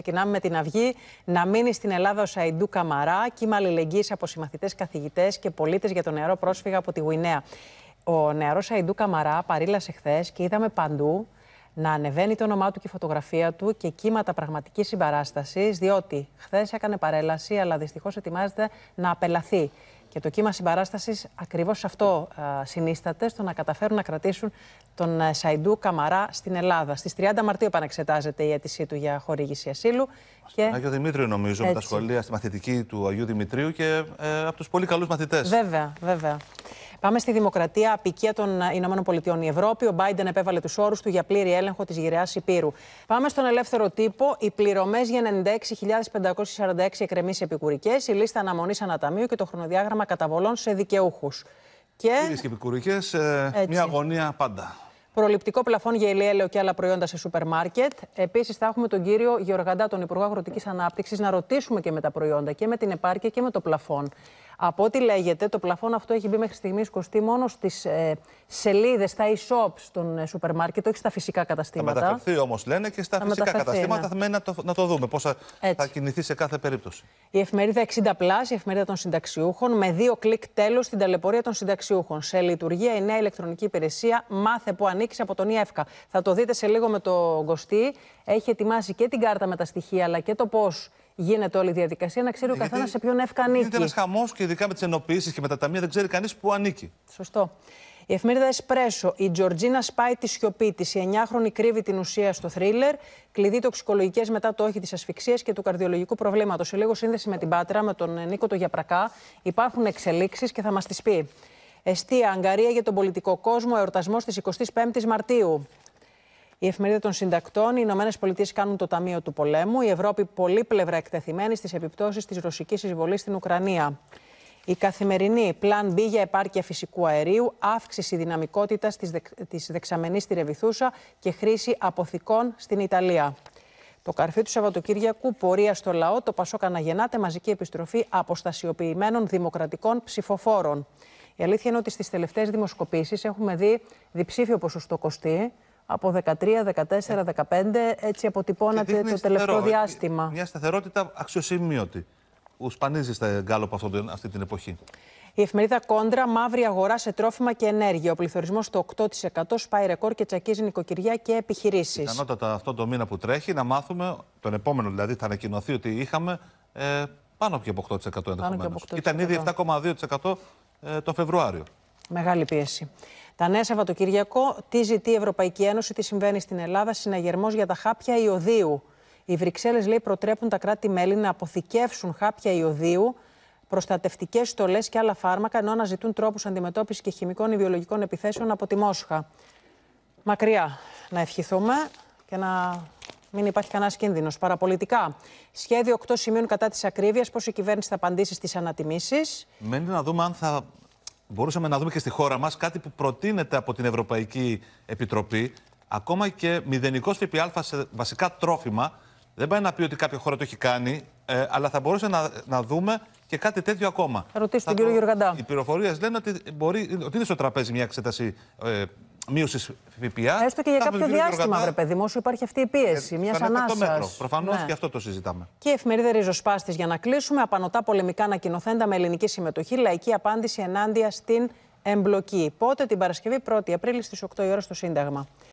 Ξεκινάμε με την Αυγή. Να μείνει στην Ελλάδα ο Σαϊντού Καμαρά, κύμα αλληλεγγύης από συμμαθητές, καθηγητές και πολίτες για τον νεαρό πρόσφυγα από τη Γουινέα. Ο νεαρός Σαϊντού Καμαρά παρήλασε χθες και είδαμε παντού να ανεβαίνει το όνομά του και η φωτογραφία του και κύματα πραγματικής συμπαράστασης, διότι χθες έκανε παρέλαση, αλλά δυστυχώς ετοιμάζεται να απελαθεί. Και το κύμα συμπαράστασης ακριβώς αυτό ε, συνίσταται, στο να καταφέρουν να κρατήσουν τον ε, Σαϊντού Καμαρά στην Ελλάδα. Στις 30 Μαρτίου επαναξετάζεται η αίτησή του για χορήγηση ασύλου. Και... Άγιο Δημήτριο, νομίζω, με τα σχολεία στη μαθητική του Αγίου Δημητρίου και ε, από τους πολύ καλούς μαθητές. Βέβαια, βέβαια. Πάμε στη δημοκρατία, απικία των ε, Ηνωμένων Πολιτειών. Η Ευρώπη, ο Biden επέβαλε τους όρους του για πλήρη έλεγχο της γυραιά Υπήρου. Πάμε στον ελεύθερο τύπο. Οι πληρωμές για 96.546 εκκρεμίε επικουρικές, η λίστα αναμονής αναταμείου και το χρονοδιάγραμμα καταβολών σε δικαιούχους. Και... Κύριε και επικουρικές, ε, μια αγωνία πάντα. Προληπτικό πλαφόν για ηλιέλαιο και άλλα προϊόντα σε σούπερ μάρκετ. Επίσης, θα έχουμε τον κύριο Γεωργαντά, τον Υπουργό Αγροτικής Ανάπτυξης, να ρωτήσουμε και με τα προϊόντα και με την επάρκεια και με το πλαφόν. Από ό,τι λέγεται, το πλαφόν αυτό έχει μπει μέχρι στιγμής κοστεί μόνο στις ε, σελίδες, στα e-shops των ε, σούπερ μάρκετ, όχι στα φυσικά καταστήματα. Θα μεταφερθεί όμως, λένε, και στα φυσικά καταστήματα. Ναι. Να, το, να το δούμε πώ θα, κινηθεί σε κάθε περίπτωση. Η εφημερίδα 60, η εφημερίδα των συνταξιούχων, με δύο κλικ τέλος στην ταλαιπωρία των συνταξιούχων. Σε λειτουργία η νέα ηλεκτρονική υπηρεσία Μάθε που ανήκει από τον ΙΕΦΚΑ. Θα το δείτε σε λίγο με τον Κωστή. Έχει ετοιμάσει και την κάρτα με τα στοιχεία, αλλά και το πώς γίνεται όλη η διαδικασία, να ξέρει ο ε, καθένας σε ποιον εύκα ανήκει. Γίνεται ένας χαμός και ειδικά με τις ενοποιήσεις και με τα ταμεία δεν ξέρει κανείς πού ανήκει. Σωστό. Η εφημερίδα Εσπρέσο. Η Τζορτζίνα σπάει τη σιωπή της. Η 9χρονη κρύβει την ουσία στο θρίλερ. Κλειδί τοξικολογικές μετά το όχι της ασφυξίας και του καρδιολογικού προβλήματος. Σε λίγο σύνδεση με την Πάτρα, με τον ε, Νίκο το Γιαπρακά. Υπάρχουν εξελίξεις και θα μας τις πει. Εστία, Αγκαρία για τον πολιτικό κόσμο, εορτασμό τη 25η Μαρτίου. Η εφημερίδα των συντακτών, οι Ηνωμένες Πολιτείες κάνουν το ταμείο του πολέμου, η Ευρώπη πολύπλευρα εκτεθειμένη στις επιπτώσεις της ρωσικής εισβολής στην Ουκρανία. Η καθημερινή πλάν B για επάρκεια φυσικού αερίου, αύξηση δυναμικότητας της δεξαμενής στη Ρεβιθούσα και χρήση αποθηκών στην Ιταλία. Το καρφί του Σαββατοκύριακου, πορεία στο λαό, το να γεννάται, μαζική επιστροφή αποστασιοποιημένων δημοκρατικών ψηφοφόρων. Η αλήθεια είναι ότι στις τελευταίες δημοσκοπήσεις έχουμε δει διψήφιο ποσοστό κοστή από 13, 14, 15, έτσι αποτυπώνατε το τελευταίο ε, διάστημα. Μια σταθερότητα αξιοσημείωτη που σπανίζει στα γκάλωπ αυτή την εποχή. Η εφημερίδα Κόντρα, μαύρη αγορά σε τρόφιμα και ενέργεια. Ο πληθωρισμός στο 8% σπάει ρεκόρ και τσακίζει νοικοκυριά και επιχειρήσεις. Πιθανότατα αυτό το μήνα που τρέχει να μάθουμε, τον επόμενο δηλαδή, θα ανακοινωθεί ότι είχαμε ε, πάνω και από 8% ενδεχομένω. Ήταν ήδη 7,2% ε, το Φεβρουάριο. Μεγάλη πίεση. Τα νέα Σαββατοκύριακο, τι ζητεί η Ευρωπαϊκή Ένωση, τι συμβαίνει στην Ελλάδα, συναγερμός για τα χάπια ιωδίου. Οι Βρυξέλλες, λέει, προτρέπουν τα κράτη-μέλη να αποθηκεύσουν χάπια ιωδίου, προστατευτικές στολές και άλλα φάρμακα, ενώ αναζητούν τρόπους αντιμετώπισης και χημικών ή βιολογικών επιθέσεων από τη Μόσχα. Μακριά να ευχηθούμε και να μην υπάρχει κανένας κίνδυνος. Παραπολιτικά. Σχέδιο 8 σημείων κατά της ακρίβειας, πώς η κυβέρνηση θα απαντήσει στις ανατιμήσεις. Μένει να δούμε αν θα μπορούσαμε να δούμε και στη χώρα μας κάτι που προτείνεται από την Ευρωπαϊκή Επιτροπή. Ακόμα και μηδενικό ΦΠΑ σε βασικά τρόφιμα. Δεν πάει να πει ότι κάποια χώρα το έχει κάνει, ε, αλλά θα μπορούσε να, να δούμε και κάτι τέτοιο ακόμα. Ρωτήστε τον κύριο Γιουργαντά. Οι πληροφορίες λένε ότι, μπορεί, ότι είναι στο τραπέζι μια εξέταση ε, μείωσης ΦΠΑ. Έστω και για κάποιο διάστημα, βρε παιδί μου, υπάρχει αυτή η πίεση μια ανάσας. Προφανώς και ναι. αυτό το συζητάμε. Και η εφημερίδα Ριζοσπάστης για να κλείσουμε. Απανοτά πολεμικά ανακοινοθέντα με ελληνική συμμετοχή. Λαϊκή απάντηση ενάντια στην εμπλοκή. Πότε την Παρασκευή 1η Απρίλη στις 8 η ώρα στο Σύνταγμα.